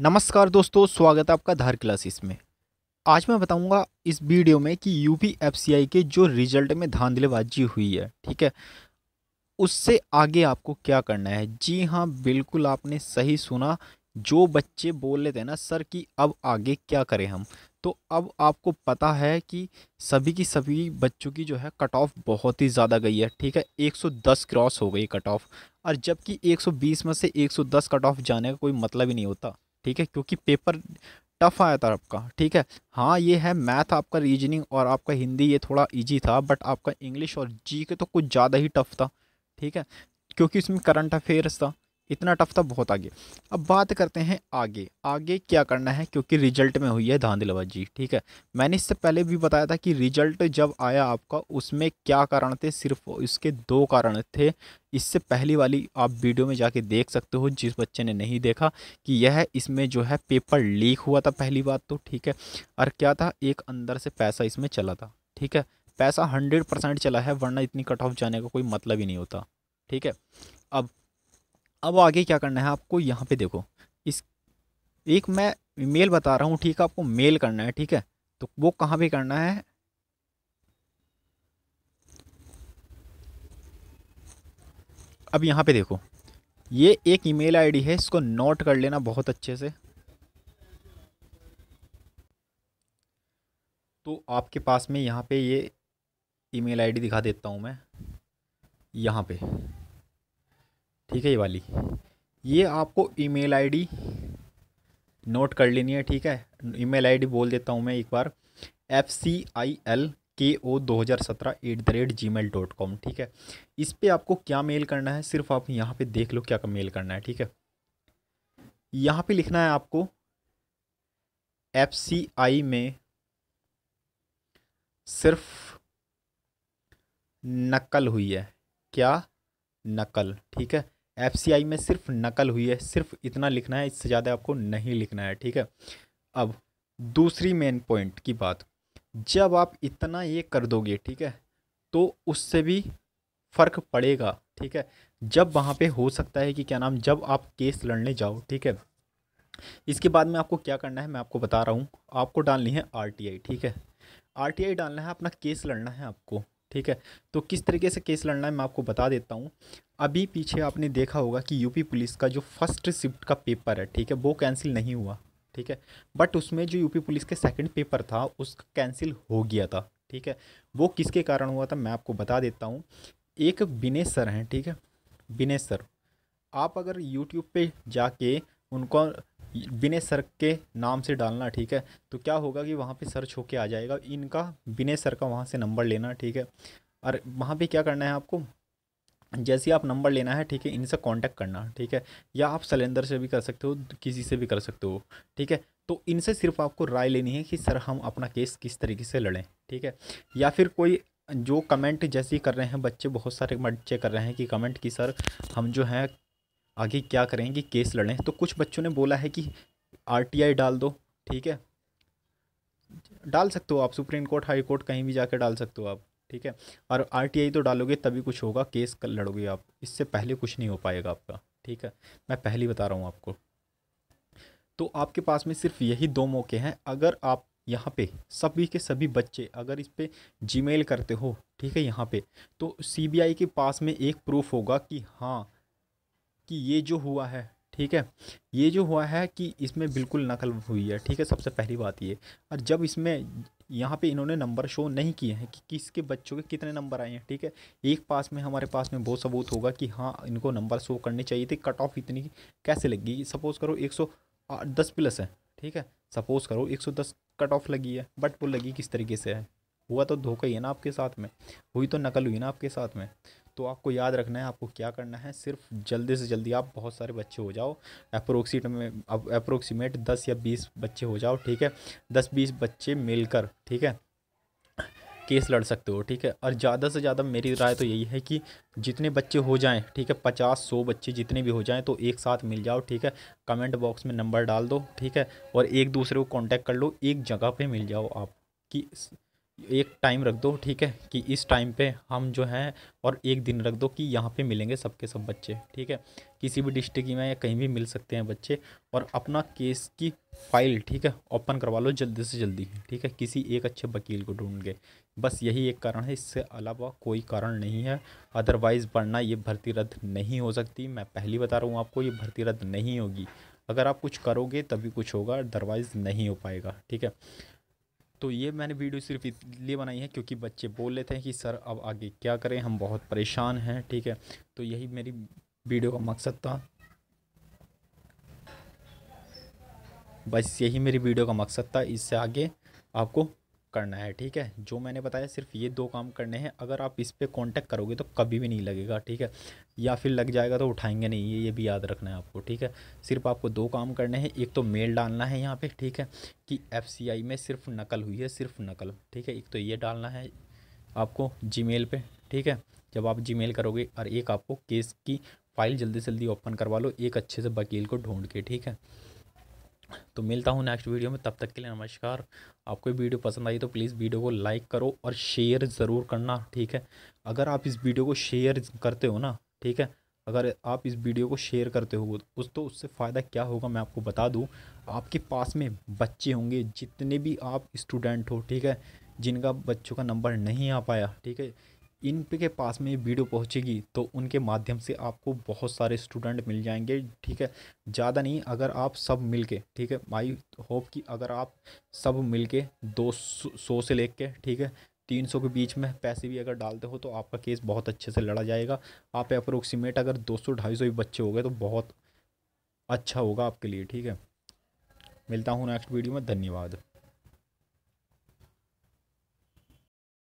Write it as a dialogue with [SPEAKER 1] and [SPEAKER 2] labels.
[SPEAKER 1] नमस्कार दोस्तों स्वागत है आपका धार क्लासेस में आज मैं बताऊंगा इस वीडियो में कि U P F C I के जो रिजल्ट में धांधलेबाजी हुई है ठीक है उससे आगे आपको क्या करना है जी हाँ बिल्कुल आपने सही सुना जो बच्चे बोल रहे थे ना सर कि अब आगे क्या करें हम तो अब आपको पता है कि सभी की सभी बच्चों की जो है कट ऑफ बहुत ही ज़्यादा गई है ठीक है 110 क्रॉस हो गई कट ऑफ और जबकि 120 में से 110 कट ऑफ जाने का कोई मतलब ही नहीं होता ठीक है क्योंकि पेपर टफ आया था आपका ठीक है हाँ ये है मैथ आपका रीजनिंग और आपका हिंदी ये थोड़ा इजी था बट आपका इंग्लिश और जी के तो कुछ ज़्यादा ही टफ था ठीक है क्योंकि इसमें करंट अफेयर्स था इतना टफ था बहुत आगे अब बात करते हैं आगे आगे क्या करना है क्योंकि रिजल्ट में हुई है धांधलबाजी ठीक है मैंने इससे पहले भी बताया था कि रिजल्ट जब आया आपका उसमें क्या कारण थे सिर्फ इसके दो कारण थे इससे पहली वाली आप वीडियो में जाके देख सकते हो जिस बच्चे ने नहीं देखा कि यह इसमें जो है पेपर लीक हुआ था पहली बात तो ठीक है और क्या था एक अंदर से पैसा इसमें चला था ठीक है पैसा हंड्रेड परसेंट चला है वरना इतनी कट ऑफ जाने का कोई मतलब ही नहीं होता ठीक है अब अब आगे क्या करना है आपको यहाँ पे देखो इस एक मैं मेल बता रहा हूँ ठीक है आपको मेल करना है ठीक है तो वो कहाँ पे करना है अब यहाँ पे देखो ये एक ईमेल आईडी है इसको नोट कर लेना बहुत अच्छे से तो आपके पास में यहाँ पे ये ईमेल आईडी दिखा देता हूँ मैं यहाँ पे ठीक है ये वाली ये आपको ईमेल आईडी नोट कर लेनी है ठीक है ईमेल आईडी बोल देता हूँ मैं एक बार एफ सी आई एल के ओ दो हज़ार सत्रह at the rate Gmail dot com ठीक है इस पर आपको क्या मेल करना है सिर्फ आप यहाँ पे देख लो क्या मेल करना है ठीक है यहाँ पे लिखना है आपको एफ सी आई में सिर्फ नकल हुई है क्या नकल ठीक है एफ में सिर्फ नकल हुई है सिर्फ इतना लिखना है इससे ज़्यादा आपको नहीं लिखना है ठीक है अब दूसरी मेन पॉइंट की बात जब आप इतना ये कर दोगे ठीक है तो उससे भी फ़र्क पड़ेगा ठीक है जब वहाँ पे हो सकता है कि क्या नाम जब आप केस लड़ने जाओ ठीक है इसके बाद में आपको क्या करना है मैं आपको बता रहा हूँ आपको डालनी है आर ठीक है आर डालना है अपना केस लड़ना है आपको ठीक है तो किस तरीके से केस लड़ना है मैं आपको बता देता हूँ अभी पीछे आपने देखा होगा कि यूपी पुलिस का जो फर्स्ट शिफ्ट का पेपर है ठीक है वो कैंसिल नहीं हुआ ठीक है बट उसमें जो यूपी पुलिस के सेकंड पेपर था उसका कैंसिल हो गया था ठीक है वो किसके कारण हुआ था मैं आपको बता देता हूँ एक बिने सर हैं ठीक है बिनेश सर आप अगर यूट्यूब पे जाके उनको बिने सर के नाम से डालना ठीक है तो क्या होगा कि वहाँ पर सर्च होके आ जाएगा इनका बिने सर का वहाँ से नंबर लेना ठीक है और वहाँ पे क्या करना है आपको जैसे ही आप नंबर लेना है ठीक है इनसे कांटेक्ट करना ठीक है या आप सिलेंडर से भी कर सकते हो किसी से भी कर सकते हो ठीक है तो इनसे सिर्फ आपको राय लेनी है कि सर हम अपना केस किस तरीके से लड़ें ठीक है या फिर कोई जो कमेंट जैसे ही कर रहे हैं बच्चे बहुत सारे बच्चे कर रहे हैं कि कमेंट कि सर हम जो हैं आगे क्या करें कि केस लड़ें तो कुछ बच्चों ने बोला है कि आर डाल दो ठीक है डाल सकते हो आप सुप्रीम कोर्ट हाई कोर्ट कहीं भी जाकर डाल सकते हो आप ठीक है और आर तो डालोगे तभी कुछ होगा केस कल लड़ोगे आप इससे पहले कुछ नहीं हो पाएगा आपका ठीक है मैं पहले बता रहा हूँ आपको तो आपके पास में सिर्फ यही दो मौके हैं अगर आप यहाँ पे सभी के सभी बच्चे अगर इस पर जी करते हो ठीक है यहाँ पे तो सीबीआई के पास में एक प्रूफ होगा कि हाँ कि ये जो हुआ है ठीक है ये जो हुआ है कि इसमें बिल्कुल नकल हुई है ठीक है सबसे पहली बात ये और जब इसमें यहाँ पे इन्होंने नंबर शो नहीं किए हैं कि किसके बच्चों के कितने नंबर आए हैं ठीक है एक पास में हमारे पास में बहुत सबूत होगा कि हाँ इनको नंबर शो करने चाहिए थे कट ऑफ इतनी कैसे लगी सपोज़ करो एक सौ दस प्लस है ठीक है सपोज़ करो एक सौ दस कट ऑफ लगी है बट वो लगी किस तरीके से है हुआ तो धोखा ही है ना आपके साथ में हुई तो नकल हुई ना आपके साथ में तो आपको याद रखना है आपको क्या करना है सिर्फ जल्दी से जल्दी आप बहुत सारे बच्चे हो जाओ अप्रोक्सीट में अप्रोक्सीमेट दस या बीस बच्चे हो जाओ ठीक है दस बीस बच्चे मिलकर ठीक है केस लड़ सकते हो ठीक है और ज़्यादा से ज़्यादा मेरी राय तो यही है कि जितने बच्चे हो जाएं ठीक है पचास सौ बच्चे जितने भी हो जाएं तो एक साथ मिल जाओ ठीक है कमेंट बॉक्स में नंबर डाल दो ठीक है और एक दूसरे को कांटेक्ट कर लो एक जगह पे मिल जाओ आप कि एक टाइम रख दो ठीक है कि इस टाइम पे हम जो हैं और एक दिन रख दो कि यहाँ पे मिलेंगे सबके सब बच्चे ठीक है किसी भी डिस्ट्रिक्ट में या कहीं भी मिल सकते हैं बच्चे और अपना केस की फाइल ठीक है ओपन करवा लो जल्दी से जल्दी ठीक है किसी एक अच्छे वकील को ढूंढ के बस यही एक कारण है इससे अलावा कोई कारण नहीं है अदरवाइज़ वरना ये भर्ती रद्द नहीं हो सकती मैं पहली बता रहा हूँ आपको ये भर्ती रद्द नहीं होगी अगर आप कुछ करोगे तभी कुछ होगा अदरवाइज़ नहीं हो पाएगा ठीक है तो ये मैंने वीडियो सिर्फ इसलिए बनाई है क्योंकि बच्चे बोल लेते हैं कि सर अब आगे क्या करें हम बहुत परेशान हैं ठीक है तो यही मेरी वीडियो का मकसद था बस यही मेरी वीडियो का मकसद था इससे आगे आपको करना है ठीक है जो मैंने बताया सिर्फ ये दो काम करने हैं अगर आप इस पर कॉन्टैक्ट करोगे तो कभी भी नहीं लगेगा ठीक है या फिर लग जाएगा तो उठाएंगे नहीं ये ये भी याद रखना है आपको ठीक है सिर्फ आपको दो काम करने हैं एक तो मेल डालना है यहाँ पे ठीक है कि एफ में सिर्फ नकल हुई है सिर्फ नकल ठीक है एक तो ये डालना है आपको जी मेल ठीक है जब आप जी करोगे और एक आपको केस की फ़ाइल जल्दी जल्दी ओपन करवा लो एक अच्छे से वकील को ढूंढ के ठीक है तो मिलता हूँ नेक्स्ट वीडियो में तब तक के लिए नमस्कार आपको वीडियो पसंद आई तो प्लीज़ वीडियो को लाइक करो और शेयर ज़रूर करना ठीक है अगर आप इस वीडियो को शेयर करते हो ना ठीक है अगर आप इस वीडियो को शेयर करते हो उस तो उससे फ़ायदा क्या होगा मैं आपको बता दूँ आपके पास में बच्चे होंगे जितने भी आप स्टूडेंट हो ठीक है जिनका बच्चों का नंबर नहीं आ पाया ठीक है इन के पास में ये वीडियो पहुंचेगी तो उनके माध्यम से आपको बहुत सारे स्टूडेंट मिल जाएंगे ठीक है ज़्यादा नहीं अगर आप सब मिल के ठीक है आई होप कि अगर आप सब मिल के दो सौ से ले ठीक है तीन सौ के बीच में पैसे भी अगर डालते हो तो आपका केस बहुत अच्छे से लड़ा जाएगा आप अप्रोक्सीमेट अगर दो सौ ढाई सौ भी बच्चे हो गए तो बहुत अच्छा होगा आपके लिए ठीक है मिलता हूँ नेक्स्ट वीडियो में धन्यवाद